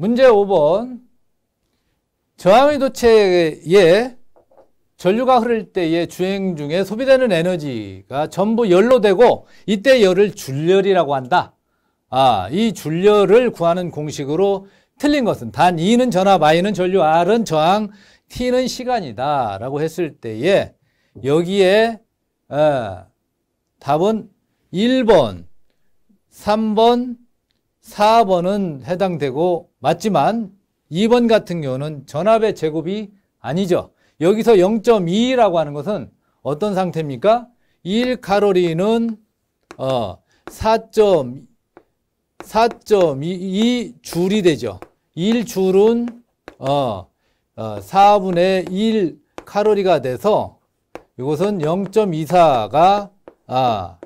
문제 5번. 저항의 도체에 전류가 흐를 때의 주행 중에 소비되는 에너지가 전부 열로 되고 이때 열을 줄열이라고 한다. 아, 이 줄열을 구하는 공식으로 틀린 것은 단 E는 전압, I는 전류, R은 저항, T는 시간이다 라고 했을 때에 여기에 에, 어, 답은 1번, 3번, 4번은 해당되고 맞지만 2번 같은 경우는 전압의 제곱이 아니죠. 여기서 0.2라고 하는 것은 어떤 상태입니까? 1칼로리는 어, 4 2 줄이 되죠. 1줄은 어, 어, 4분의 1 칼로리가 돼서 이것은 0.24가 아,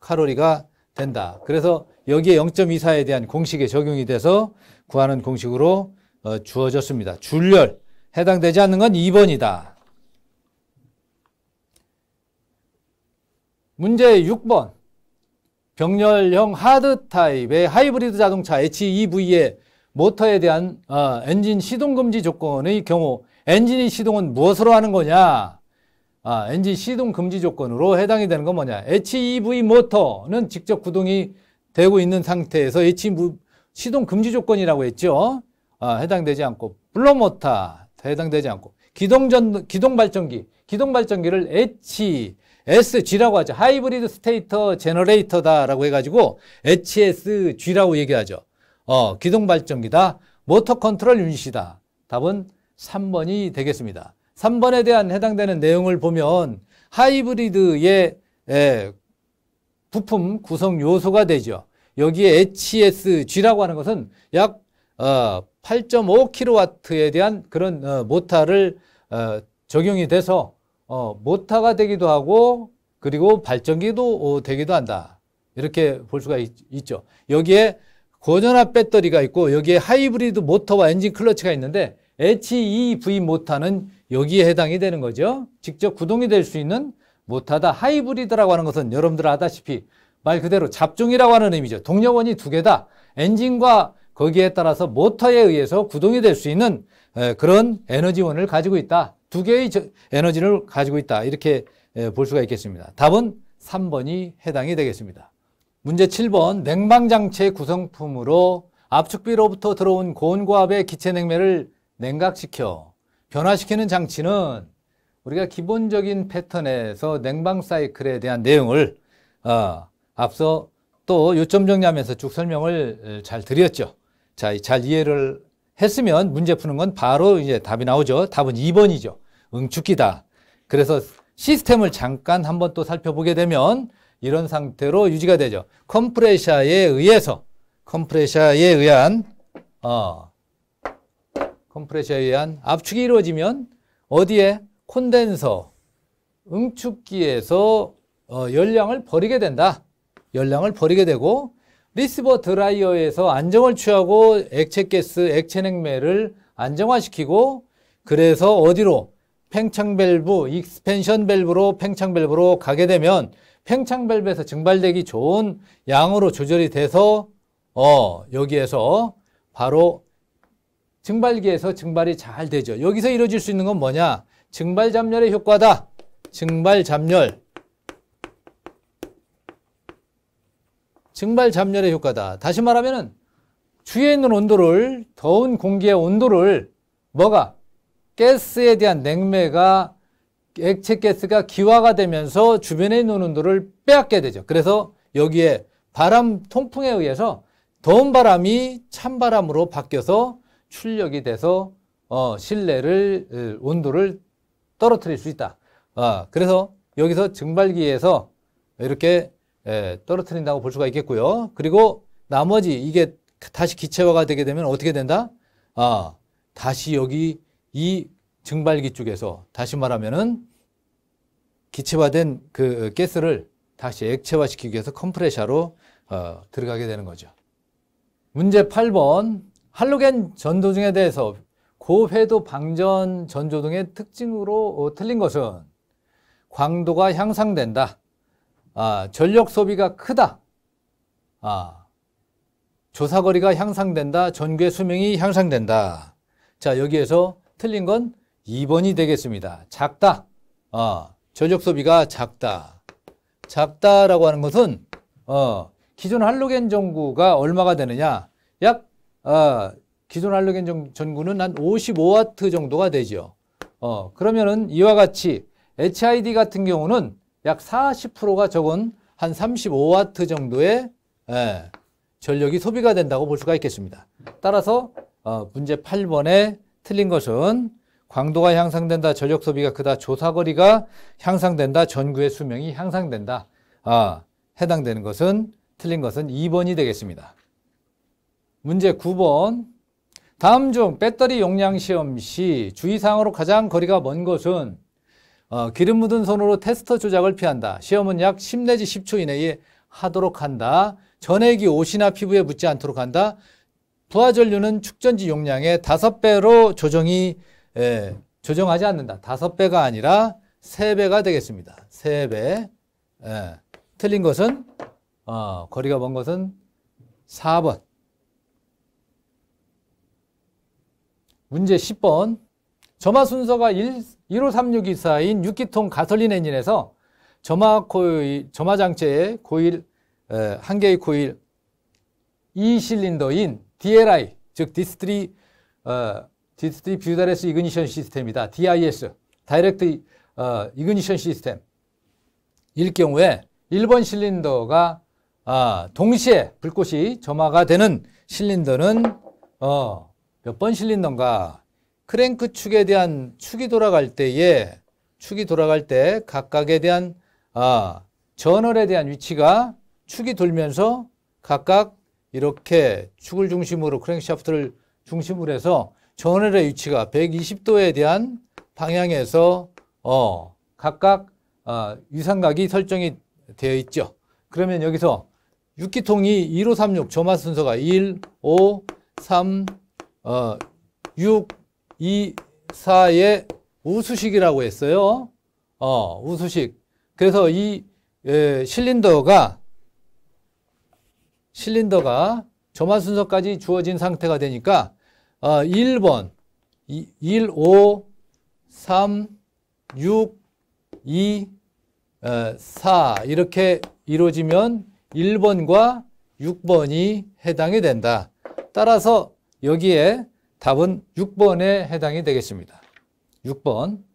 칼로리가 된다. 그래서 여기에 0.24에 대한 공식에 적용이 돼서 구하는 공식으로 어, 주어졌습니다. 줄열 해당되지 않는 건 2번이다. 문제 6번 병렬형 하드 타입의 하이브리드 자동차 HEV의 모터에 대한 어, 엔진 시동 금지 조건의 경우 엔진이 시동은 무엇으로 하는 거냐? 아, 엔진 시동 금지 조건으로 해당이 되는 건 뭐냐? HEV 모터는 직접 구동이 되고 있는 상태에서 예치 무, 시동 금지 조건이라고 했죠. 아, 해당되지 않고 블러모터 해당되지 않고 기동전 기동 발전기 기동 발전기를 H SG라고 하죠. 하이브리드 스테이터 제너레이터다라고 해가지고 HSG라고 얘기하죠. 어, 기동 발전기다. 모터 컨트롤 유닛이다. 답은 3번이 되겠습니다. 3번에 대한 해당되는 내용을 보면 하이브리드의 에, 부품 구성 요소가 되죠. 여기에 HSG라고 하는 것은 약 8.5kW에 어, 대한 그런 어, 모터를 어, 적용이 돼서 모터가 되기도 하고 그리고 발전기도 되기도 한다. 이렇게 볼 수가 있, 죠 여기에 고전압 배터리가 있고 여기에 하이브리드 모터와 엔진 클러치가 있는데 HEV 모터는 여기에 해당이 되는 거죠. 직접 구동이 될 수 있는 못하다 하이브리드라고 하는 것은 여러분들 아다시피 말 그대로 잡종이라고 하는 의미죠. 동력원이 두 개다. 엔진과 거기에 따라서 모터에 의해서 구동이 될 수 있는 그런 에너지원을 가지고 있다. 두 개의 에너지를 가지고 있다. 이렇게 볼 수가 있겠습니다. 답은 3번이 해당이 되겠습니다. 문제 7번 냉방장치의 구성품으로 압축비로부터 들어온 고온고압의 기체 냉매를 냉각시켜 변화시키는 장치는 우리가 기본적인 패턴에서 냉방 사이클에 대한 내용을 어, 앞서 또 요점 정리하면서 쭉 설명을 잘 드렸죠. 자, 잘 이해를 했으면 문제 푸는 건 바로 이제 답이 나오죠. 답은 2번이죠. 응축기다. 그래서 시스템을 잠깐 한번 또 살펴보게 되면 이런 상태로 유지가 되죠. 컴프레셔에 의해서 컴프레셔에 의한 어 컴프레셔에 의한 압축이 이루어지면 어디에 콘덴서 응축기에서 어, 열량을 버리게 된다. 열량을 버리게 되고 리스버 드라이어에서 안정을 취하고 액체 가스, 액체 냉매를 안정화시키고 그래서 어디로 팽창 밸브, 익스펜션 밸브로 팽창 밸브로 가게 되면 팽창 밸브에서 증발되기 좋은 양으로 조절이 돼서 어, 여기에서 바로 증발기에서 증발이 잘 되죠. 여기서 이루어질 수 있는 건 뭐냐? 증발잠열의 효과다. 증발잠열증발잠열의 효과다. 다시 말하면 주위에 있는 온도를 더운 공기의 온도를 뭐가 가스에 대한 냉매가 액체 가스가 기화가 되면서 주변에 있는 온도를 빼앗게 되죠. 그래서 여기에 바람 통풍에 의해서 더운 바람이 찬바람으로 바뀌어서 출력이 돼서 어, 실내를 온도를 떨어뜨릴 수 있다. 아, 그래서 여기서 증발기에서 이렇게 예, 떨어뜨린다고 볼 수가 있겠고요. 그리고 나머지 이게 다시 기체화가 되게 되면 어떻게 된다? 아, 다시 여기 이 증발기 쪽에서 다시 말하면은 기체화된 그 가스를 다시 액체화시키기 위해서 컴프레셔로 어, 들어가게 되는 거죠. 문제 8번 할로겐 전도중에 대해서 고회도 방전 전조등의 특징으로 어, 틀린 것은 광도가 향상된다. 아, 전력 소비가 크다. 아, 조사거리가 향상된다. 전개 수명이 향상된다. 자, 여기에서 틀린 건 2번이 되겠습니다. 작다. 아, 전력 소비가 작다. 작다라고 하는 것은 어, 기존 할로겐 전구가 얼마가 되느냐? 약 어, 기존 할로겐 전구는 한 55와트 정도가 되죠. 어, 그러면은 이와 같이 HID 같은 경우는 약 40%가 적은 한3 5와 정도의 예, 전력이 소비가 된다고 볼 수가 있겠습니다. 따라서 어, 문제 8번에 틀린 것은 광도가 향상된다, 전력 소비가 크다, 조사거리가 향상된다, 전구의 수명이 향상된다. 아, 해당되는 것은 틀린 것은 2번이 되겠습니다. 문제 9번 다음 중 배터리 용량 시험 시 주의사항으로 가장 거리가 먼 것은 어, 기름 묻은 손으로 테스터 조작을 피한다. 시험은 약 10 내지 10초 이내에 하도록 한다. 전액이 옷이나 피부에 묻지 않도록 한다. 부하전류는 축전지 용량의 5배로 조정이 예, 조정하지 않는다. 5배가 아니라 3배가 되겠습니다. 3배. 예. 틀린 것은 어, 거리가 먼 것은 4번. 문제 10번. 점화 순서가 1, 153624인 6기통 가솔린 엔진에서 점화 코일, 점화 장치의 코일, 에, 한 개의 코일 2실린더인 DLI, 즉 디스트리, 어, 디스트리 뷰다레스 이그니션 시스템이다. DIS, 다이렉트 어, 이그니션 시스템. 일 경우에 1번 실린더가 아, 동시에 불꽃이 점화가 되는 실린더는 어, 몇번 실린던가 크랭크 축에 대한 축이 돌아갈 때에 축이 돌아갈 때 각각에 대한 아, 전월에 대한 위치가 축이 돌면서 각각 이렇게 축을 중심으로 크랭크샤프트를 중심으로 해서 전월의 위치가 120도에 대한 방향에서 어, 각각 어, 아, 유상각이 설정이 되어 있죠. 그러면 여기서 6기통이 1, 5, 3, 6 점화 순서가 1, 5, 3, 어, 6, 2, 4의 우수식이라고 했어요. 어, 우수식. 그래서 이 예, 실린더가 실린더가 점화 순서까지 주어진 상태가 되니까 어, 1번 2, 1, 5, 3, 6, 2, 에, 4 이렇게 이루어지면 1번과 6번이 해당이 된다. 따라서 여기에 답은 6번에 해당이 되겠습니다. 6번.